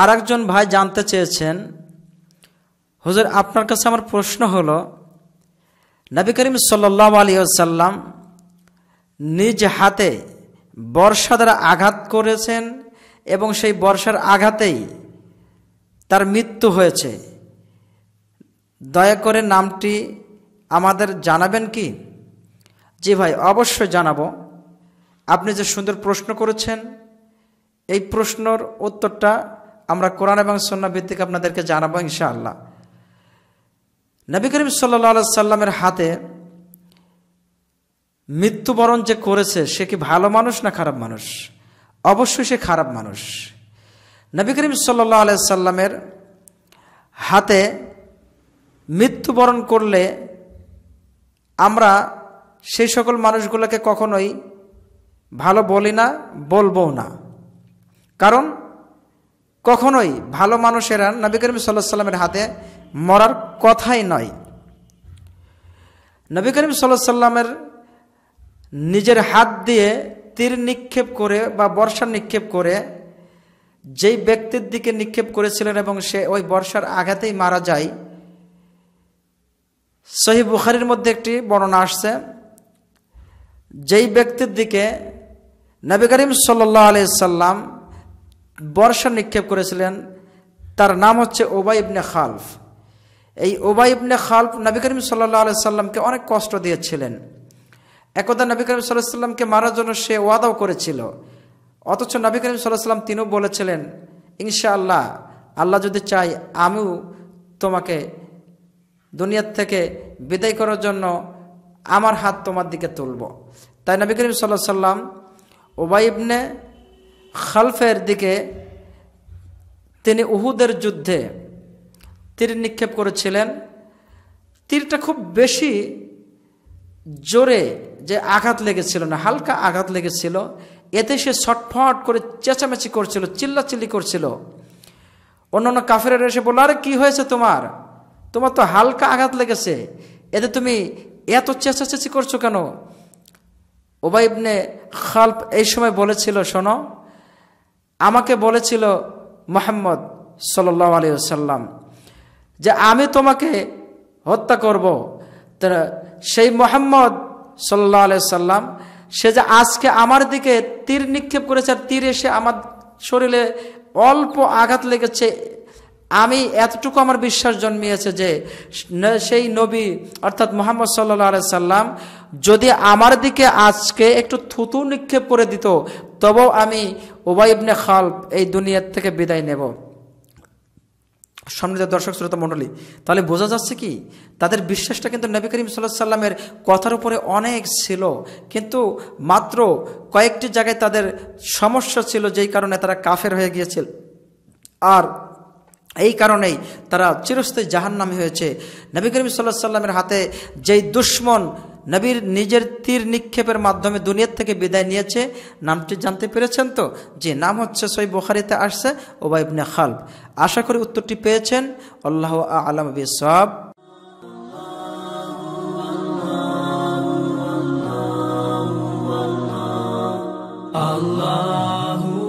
আর একজন ভাই জানতে চেয়েছেন হুজুর আপনার কাছে আমার প্রশ্ন হল নবী করিম সাল্লাম আলী আসাল্লাম নিজ হাতে বর্ষা দ্বারা আঘাত করেছেন এবং সেই বর্ষার আঘাতেই তার মৃত্যু হয়েছে দয়া করে নামটি আমাদের জানাবেন কি জি ভাই অবশ্যই জানাবো আপনি যে সুন্দর প্রশ্ন করেছেন এই প্রশ্নর উত্তরটা আমরা কোরআন এবং সন্না ভিত্তিক আপনাদেরকে জানাবো ইনশাআল্লাহ নবী করিম সাল্লা সাল্লামের হাতে মৃত্যুবরণ যে করেছে সে কি ভালো মানুষ না খারাপ মানুষ অবশ্যই সে খারাপ মানুষ নবী করিম সাল্লা সাল্লামের হাতে মৃত্যুবরণ করলে আমরা সেই সকল মানুষগুলোকে কখনোই ভালো বলি না বলবও না কারণ কখনোই ভালো মানুষেরা নবী করিম সাল্লাহ সাল্লামের হাতে মরার কথাই নয় নবী করিম সাল্লাহ সাল্লামের নিজের হাত দিয়ে তীর নিক্ষেপ করে বা বর্ষার নিক্ষেপ করে যেই ব্যক্তির দিকে নিক্ষেপ করেছিলেন এবং সে ওই বর্ষার আঘাতেই মারা যায় সহি বুখারির মধ্যে একটি বর্ণনা আসছে যেই ব্যক্তির দিকে নবী করিম সাল্লাহ সাল্লাম বর্ষা নিক্ষেপ করেছিলেন তার নাম হচ্ছে ওবাই ইবনে খালফ এই ওবাই ইবনে খালফ নবী করিম সাল্লা আলি সাল্লামকে অনেক কষ্ট দিয়েছিলেন একদা নবী করিম সাল্লাহ সাল্লামকে মারার জন্য সে ওয়াদাও করেছিল অথচ নবী করিম সাল্লাহ সাল্লাম তিনিও বলেছিলেন ইনশাআল্লাহ আল্লাহ যদি চাই আমিও তোমাকে দুনিয়ার থেকে বিদায় করার জন্য আমার হাত তোমার দিকে তুলব তাই নবী করিম সাল্লাহ সাল্লাম ওবাই ইবনে খালফের দিকে তিনি উহুদের যুদ্ধে তীর নিক্ষেপ করেছিলেন তীরটা খুব বেশি জোরে যে আঘাত লেগেছিল না হালকা আঘাত লেগেছিল এতে সে ছটফট করে চেঁচামেচি করছিল চিল্লাচিল্লি করছিল অন্য কাফের এসে বললো আরে কী হয়েছে তোমার তোমার তো হালকা আঘাত লেগেছে এতে তুমি এত চেঁচাচেঁচি করছো কেন ওবাইবনে খাল্প এই সময় বলেছিল শোনো আমাকে বলেছিল মোহাম্মদ আলী সাল্লাম যে আমি তোমাকে হত্যা করব সেই মোহাম্মদ আলি সাল্লাম সে যে আজকে আমার দিকে তীর নিক্ষেপ করেছে আর তীর এসে আমার শরীরে অল্প আঘাত লেগেছে আমি এতটুকু আমার বিশ্বাস জন্মিয়েছে যে সেই নবী অর্থাৎ মোহাম্মদ সাল্লা সাল্লাম যদি আমার দিকে আজকে একটু থুতু নিক্ষেপ করে দিত তবেও আমি ওবাইবনে খাল এই দুনিয়ার থেকে বিদায় নেব সমৃদ্ধ দর্শক শ্রোতা মণ্ডলী তাহলে বোঝা যাচ্ছে কি তাদের বিশ্বাসটা কিন্তু নবী করিম সাল্লাহ সাল্লামের কথার উপরে অনেক ছিল কিন্তু মাত্র কয়েকটি জায়গায় তাদের সমস্যা ছিল যেই কারণে তারা কাফের হয়ে গিয়েছিল আর এই কারণেই তারা চিরস্থায়ী জাহান্নামী হয়েছে নবী করিম সাল্লাহ সাল্লামের হাতে যেই দুশ্মন নবীর নিজের তীর নিক্ষেপের মাধ্যমে দুনিয়ার থেকে বিদায় নিয়েছে নামটি জানতে পেরেছেন তো যে নাম হচ্ছে সই বোখারিতে আসছে ওবাইবনে খাল আশা করি উত্তরটি পেয়েছেন আল্লাহ আলম সব Allah